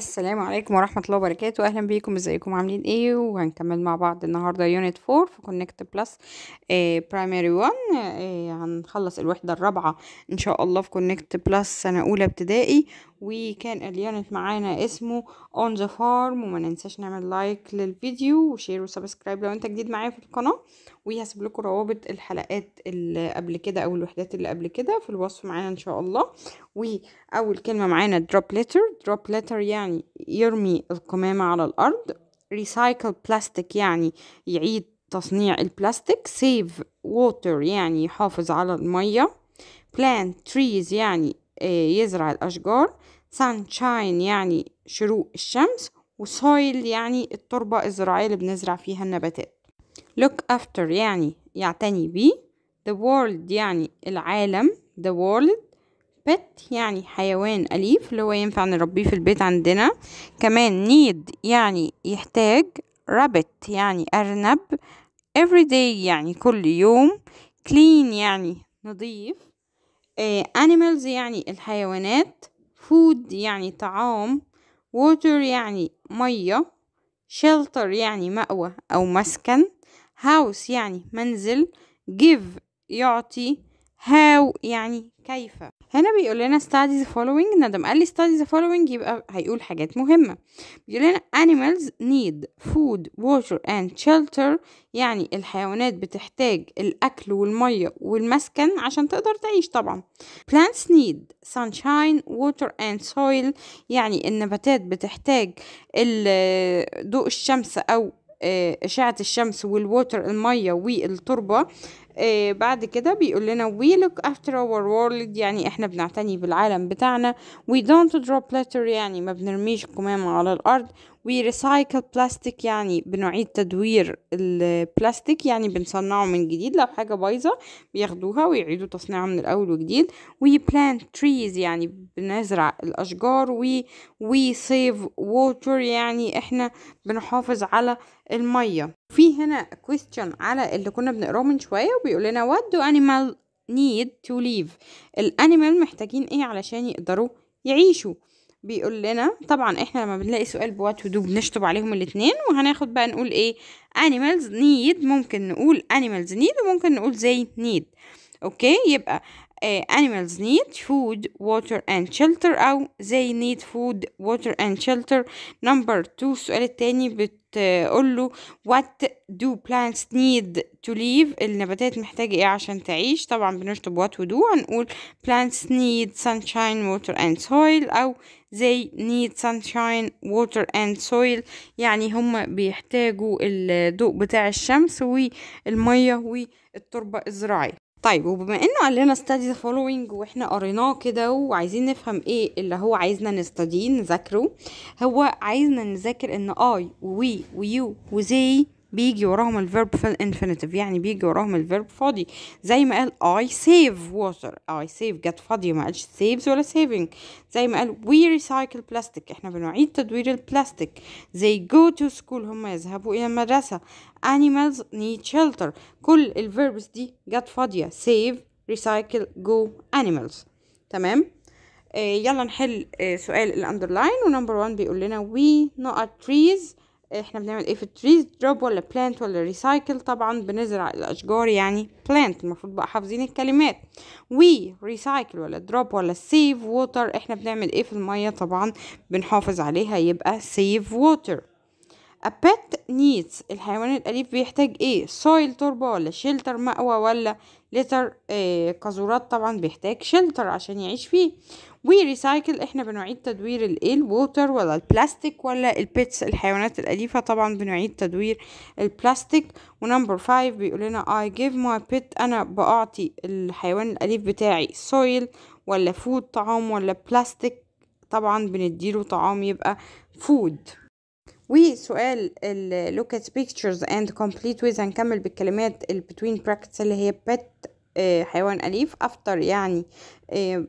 السلام عليكم ورحمة الله وبركاته أهلا بيكم ازيكم عاملين ايه وهنكمل مع بعض النهاردة يونت 4 في كونكت بلس برايمري 1 هنخلص الوحدة الرابعة ان شاء الله في كونكت بلس سنة أولى ابتدائي وكان اليونت معانا اسمه اون ذا فارم وما ننساش نعمل لايك للفيديو وشير وسبسكرايب لو انت جديد معايا في القناه وهسيب لكم روابط الحلقات اللي قبل كده او الوحدات اللي قبل كده في الوصف معانا ان شاء الله واول كلمه معانا دروب ليتر دروب ليتر يعني يرمي القمامه على الارض ريسايكل بلاستيك يعني يعيد تصنيع البلاستيك سيف ووتر يعني يحافظ على الميه plant trees يعني آه، يزرع الأشجار sunshine يعني شروق الشمس وسويل يعني التربة الزراعية اللي بنزرع فيها النباتات look after يعني يعتني بيه the world يعني العالم the world pet يعني حيوان أليف اللي هو ينفع نربيه في البيت عندنا كمان need يعني يحتاج rabbit يعني أرنب everyday يعني كل يوم clean يعني نظيف آه، animals يعني الحيوانات food يعني طعام water يعني مية shelter يعني مأوى أو مسكن house يعني منزل give يعطي هاو يعني كيف هنا بيقول لنا study the following ندم قال لي study the following يبقى هيقول حاجات مهمة بيقول لنا animals need food water and shelter يعني الحيوانات بتحتاج الأكل والمية والمسكن عشان تقدر تعيش طبعا plants need sunshine water and soil يعني النباتات بتحتاج ضوء الشمس أو آه، اشعه الشمس والووتر الميه والتربه آه، بعد كده بيقول لنا we look after our world يعني احنا بنعتني بالعالم بتاعنا we don't drop litter يعني ما بنرميش كمامة على الأرض ريسايكل بلاستيك يعني بنعيد تدوير البلاستيك يعني بنصنعه من جديد لو حاجة بايظة بياخدوها ويعيدوا تصنيعها من الأول وجديد بلانت تريز يعني بنزرع الأشجار و وي سيف ووتر يعني احنا بنحافظ على المية في هنا question على اللي كنا بنقراه من شوية وبيقول لنا what do انيمال need to ليف الانيمال محتاجين ايه علشان يقدروا يعيشوا بيقول لنا طبعا احنا لما بنلاقي سؤال بوات ودو بنشطب عليهم الاتنين وهناخد بقى نقول ايه animals need ممكن نقول animals need وممكن نقول زي need اوكي يبقى animals need food water and shelter أو they need food water and shelter number two السؤال التاني بتقول له what do plants need to live النباتات محتاجة ايه عشان تعيش طبعا بنشطب what we do هنقول plants need sunshine water and soil أو they need sunshine water and soil يعني هما بيحتاجوا الضوء بتاع الشمس والمية والتربة الزراعية طيب وبما انه قال لنا ستادي ذا following واحنا قريناه كده وعايزين نفهم ايه اللي هو عايزنا نستدي نذاكره هو عايزنا نذاكر ان I و we و و they بيجي وراهم الفيرب في الانفينيتيف يعني بيجي وراهم الفيرب فاضي زي ما قال I save water I save جت فاضية ما قالش saves ولا saving زي ما قال we recycle plastic احنا بنعيد تدوير البلاستيك they go to school هم يذهبوا إلى المدرسة animals need shelter كل الفيربس دي جت فاضية save recycle go animals تمام آه يلا نحل آه سؤال الاندرلاين ونمبر 1 بيقول لنا we not trees احنا بنعمل ايه في التريز دروب ولا بلانت ولا ريسايكل طبعا بنزرع الاشجار يعني بلانت المفروض بقى حافظين الكلمات وي ريسايكل ولا دروب ولا سيف ووتر احنا بنعمل ايه في الميه طبعا بنحافظ عليها يبقى سيف ووتر A pet needs الحيوان الأليف بيحتاج ايه soil تربة ولا شلتر مأوى ولا litter آه قذورات طبعا بيحتاج شلتر عشان يعيش فيه وريسايكل احنا بنعيد تدوير الايه الووتر ولا البلاستيك ولا البيتس الحيوانات الاليفه طبعا بنعيد تدوير البلاستيك ونمبر 5 بيقول لنا اي جيف ماي بيت انا بعطي الحيوان الاليف بتاعي سويل ولا فود طعام ولا بلاستيك طبعا بنديله طعام يبقى فود وسؤال look at pictures and complete with هنكمل بالكلمات ال between brackets اللي هي pet آه، حيوان أليف after يعني آه،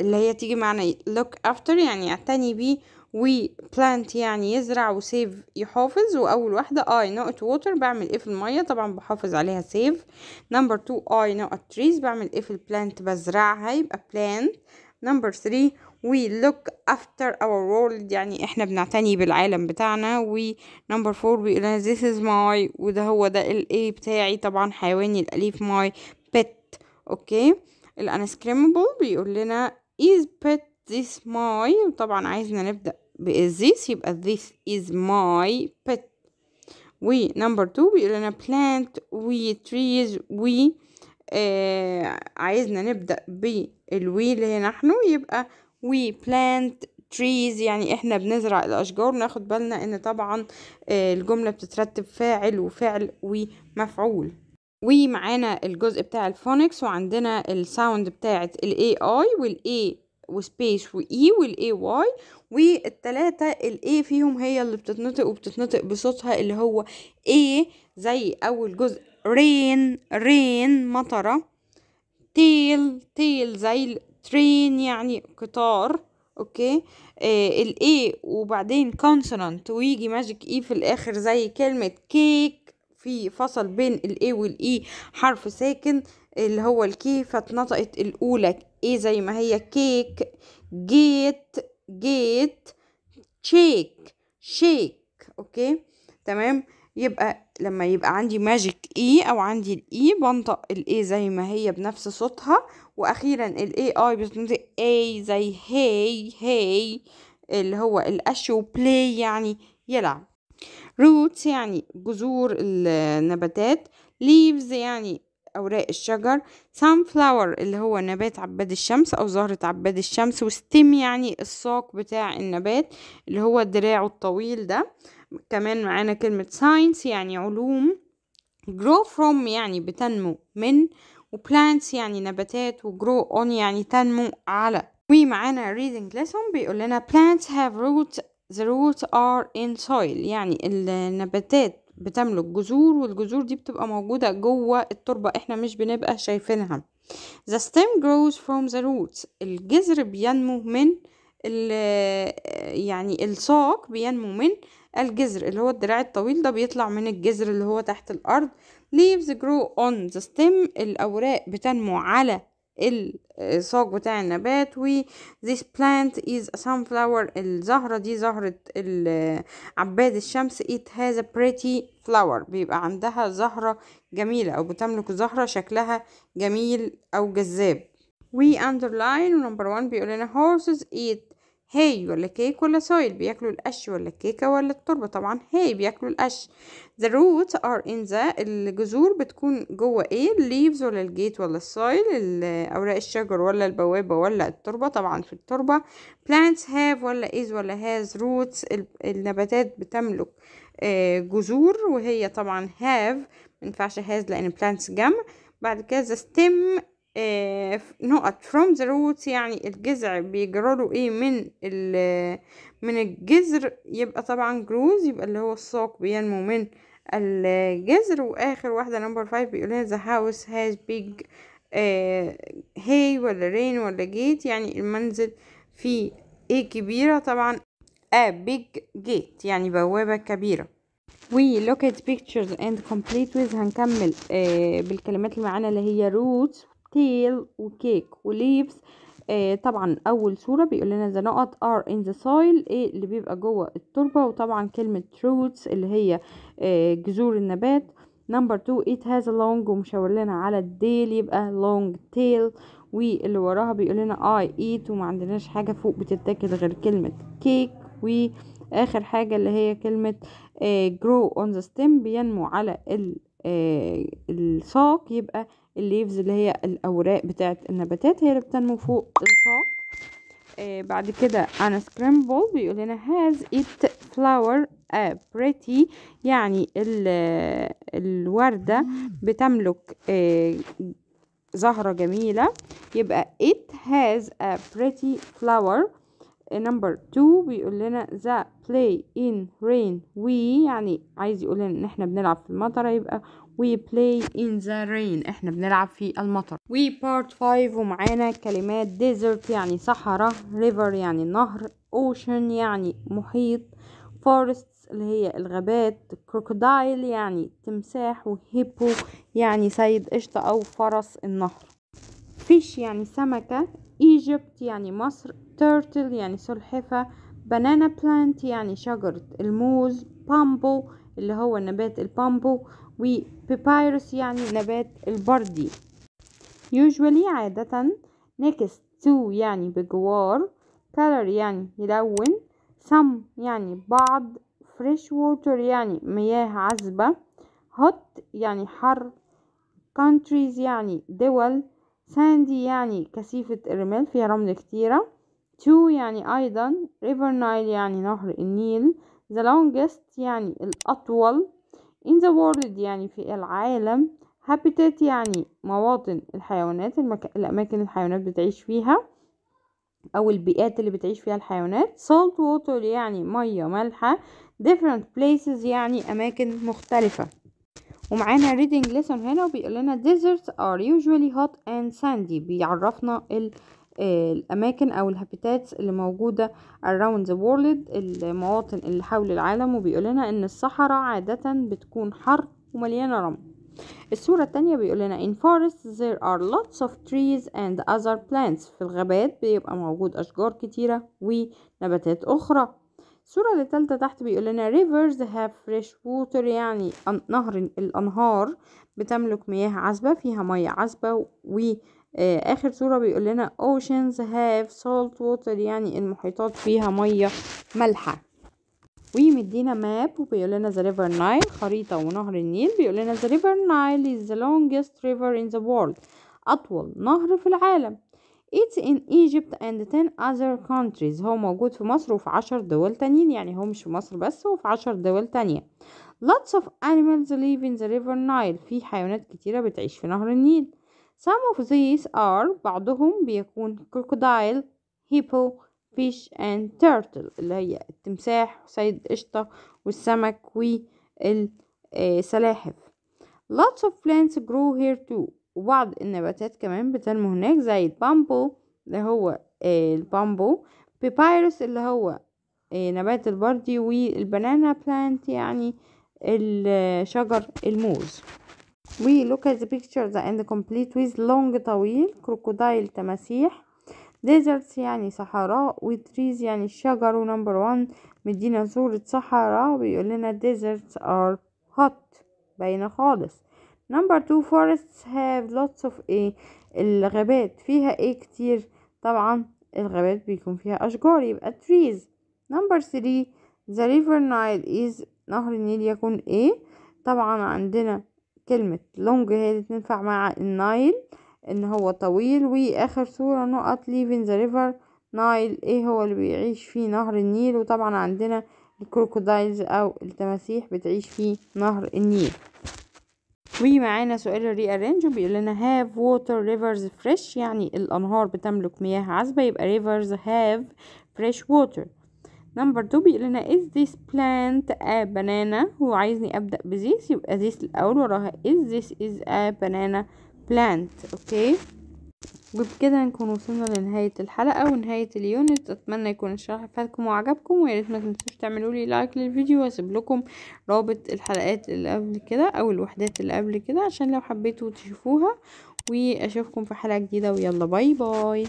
اللي هي تيجي معنى look after يعني اعتني بيه و plant يعني يزرع و save يحافظ واول واحدة I نقط water بعمل ايه في المية طبعا بحافظ عليها save number two I نقط trees بعمل ايه في plant بزرعها يبقى plant number three we look after our world يعني احنا بنعتني بالعالم بتاعنا و number four بيقول لنا this is my وده هو ده الايه بتاعي طبعا حيواني الاليف my pet اوكي الانسكريمبل بيقول لنا is pet this my طبعا عايزنا نبدأ this يبقى this is my pet و number two بيقول لنا plant we trees we آه عايزنا نبدأ بالوي اللي هي نحن يبقى we plant trees يعني احنا بنزرع الاشجار ناخد بالنا ان طبعا آه الجملة بتترتب فاعل وفعل ومفعول ومعانا الجزء بتاع الفونكس وعندنا الساوند بتاعه الاي اي والاي وسبيس واي e والاي واي والتلاتة الاي فيهم هي اللي بتتنطق وبتتنطق بصوتها اللي هو اي زي اول جزء رين رين مطرة تيل تيل زي ترين يعني قطار اوكي آه الاي وبعدين كونسونانت ويجي ماجيك اي e في الاخر زي كلمة كيك في فصل بين الاي والاي e حرف ساكن اللي هو الكي فاتنطقت الاولى ايه زي ما هي كيك جيت جيت شيك شيك اوكي تمام يبقى لما يبقى عندي ماجيك اي e او عندي الاي e بنطق الاي زي ما هي بنفس صوتها واخيرا الاي اي بتنطق اي زي هاي هاي اللي هو الاشو بلاي يعني يلعب roots يعني جذور النباتات leaves يعني أوراق الشجر sunflower اللي هو نبات عباد الشمس أو زهرة عباد الشمس وستيم يعني الساق بتاع النبات اللي هو دراعه الطويل ده كمان معانا كلمة science يعني علوم grow from يعني بتنمو من و plants يعني نباتات و grow on يعني تنمو على ومعانا reading lesson بيقول لنا plants have roots the roots are in soil يعني النباتات بتملك جذور والجذور دي بتبقى موجودة جوه التربة احنا مش بنبقى شايفينها the stem grows from the roots الجذر بينمو من آه، يعني الساق بينمو من الجذر اللي هو الدراع الطويل ده بيطلع من الجذر اللي هو تحت الأرض leaves grow on the stem الأوراق بتنمو على الصاج بتاع النبات و this plant is a sunflower الزهرة دي زهرة عباد الشمس it has a pretty flower بيبقى عندها زهرة جميلة أو بتملك زهرة شكلها جميل أو جذاب we underline number one بيقول لنا horses eat هاي ولا كيك ولا سويل بياكلوا القش ولا الكيكة ولا التربة طبعا هاي بياكلوا القش the roots are in the الجذور بتكون جوه ايه leaves ولا الجيت ولا السويل اوراق الشجر ولا البوابة ولا التربة طبعا في التربة plants have ولا is ولا has roots النباتات بتملك آه، جذور وهي طبعا have منفعش has لان plants جمع بعد كده the stem آه، نقط from the roots يعني الجذع بيجرله ايه من من الجذر يبقى طبعا جروز يبقى اللي هو الساق بينمو من الجذر واخر واحده نمبر 5 بيقول لنا the house has big آه، hay ولا rain ولا gate يعني المنزل فيه ايه كبيره طبعا a big gate يعني بوابه كبيره we look at pictures and complete with هنكمل آه، بالكلمات اللي معانا اللي هي roots تيل وكيك وليفز آه طبعا اول صوره بيقول لنا the نقط are in the soil ايه اللي بيبقى جوه التربه وطبعا كلمه روتس اللي هي آه جذور النبات نمبر 2 ات هاز ا لونج ومشاور لنا على الديل يبقى لونج تيل واللي وراها بيقول لنا اي ايت وما عندناش حاجه فوق بتتاكل غير كلمه كيك واخر حاجه اللي هي كلمه آه grow on the stem بينمو على آه، الساق يبقى الليفز اللي هي الاوراق بتاعه النباتات هي اللي بتنمو فوق الساق آه بعد كده انا سكرامبل بيقول لنا هاز ات فلاور بريتي يعني الوردة بتملك آه زهرة جميلة يبقى ات هاز ا بريتي فلاور نمبر 2 بيقول لنا ذا بلاي ان رين وي يعني عايز يقول لنا ان احنا بنلعب في المطر يبقى وي بلاي ان ذا رين احنا بنلعب في المطر وي بارت 5 ومعانا كلمات ديزرت يعني صحراء ريفر يعني نهر اوشن يعني محيط فورست اللي هي الغابات كروكودايل يعني تمساح وهيبو يعني سيد قشطة او فرس النهر فيش يعني سمكة ايجيبت يعني مصر turtle يعني سلحفة بانانا بلانت يعني شجرة الموز بامبو اللي هو نبات البامبو و يعني نبات البردي usually عادة next to يعني بجوار color يعني يلون some يعني بعض fresh water يعني مياه عذبة hot يعني حر countries يعني دول sandy يعني كثيفة الرمال فيها رمل كتيرة تو يعني أيضا river نايل يعني نهر النيل the longest يعني الأطول in the world يعني في العالم habitat يعني مواطن الحيوانات المك... الأماكن الحيوانات بتعيش فيها أو البيئات اللي بتعيش فيها الحيوانات salt water يعني مية مالحة different places يعني أماكن مختلفة ومعانا reading lesson هنا وبيقول لنا deserts are usually hot and sandy بيعرفنا ال الأماكن أو الهابيتات اللي موجودة around the world المواطن اللي حول العالم وبيقول لنا إن الصحراء عادة بتكون حر ومليانة رمل الصورة التانية بيقول لنا in forests there are lots of trees and other plants في الغابات بيبقى موجود أشجار كتيرة ونباتات أخرى الصورة التالتة تحت بيقول لنا rivers have fresh water يعني نهر الأنهار بتملك مياه عذبة فيها مياه عذبة و آه، اخر صورة بيقول لنا oceans have salt water يعني المحيطات فيها مية مالحة ويمدينا ماب وبيقول لنا the river nile خريطة ونهر النيل بيقول لنا the river nile is the longest river in the world أطول نهر في العالم It's in Egypt and 10 other countries هو موجود في مصر وفي عشر دول تانيين يعني هو مش في مصر بس هو في عشر دول تانية Lots of animals live in the river Nile في حيوانات كتيرة بتعيش في نهر النيل Some of these are بعضهم بيكون crocodile, hippo, fish and turtle اللي هي التمساح وسيد قشطة والسمك والسلاحف lots of plants grow here too وبعض النباتات كمان بتنمو هناك زي البامبو اللي هو آه، البامبو بيبايروس اللي هو آه، نبات البردي والبنانا بلانت يعني آه، شجر الموز وي لوك ات بيكتشرز اند كومبليت ويز لونج طويل كروكودايل تماسيح ديزرتس يعني صحراء وتريز يعني الشجر ونمبر 1 مدينا صورة صحراء بيقول لنا ديزرتس ار هوت باينه خالص نمبر 2 فورستس هاف لوتس اوف ايه الغابات فيها ايه كتير طبعا الغابات بيكون فيها اشجار يبقى تريز نمبر 3 ذا ريفر نايل از نهر النيل يكون ايه طبعا عندنا كلمة لونج هي اللي تنفع مع النايل ان هو طويل واخر صورة نقط leaving the river نايل ايه هو اللي بيعيش في نهر النيل وطبعا عندنا الكروكودايلز او التماسيح بتعيش في نهر النيل ومعانا سؤال الريارينج بيقول لنا هاف ووتر rivers fresh يعني الانهار بتملك مياه عذبة يبقى rivers هاف فريش ووتر نمبر 2 بيقول لنا is this plant a banana هو عايزني ابدا بذيس يبقى ذيس الاول وراها is this is a banana plant اوكي وبكده نكون وصلنا لنهاية الحلقة ونهاية اليونت اتمنى يكون الشرح فادكم وعجبكم ويا ريت ما تنسوش تعملوا لي لايك للفيديو واسيب لكم رابط الحلقات اللي قبل كده او الوحدات اللي قبل كده عشان لو حبيتوا تشوفوها واشوفكم في حلقة جديدة ويلا باي باي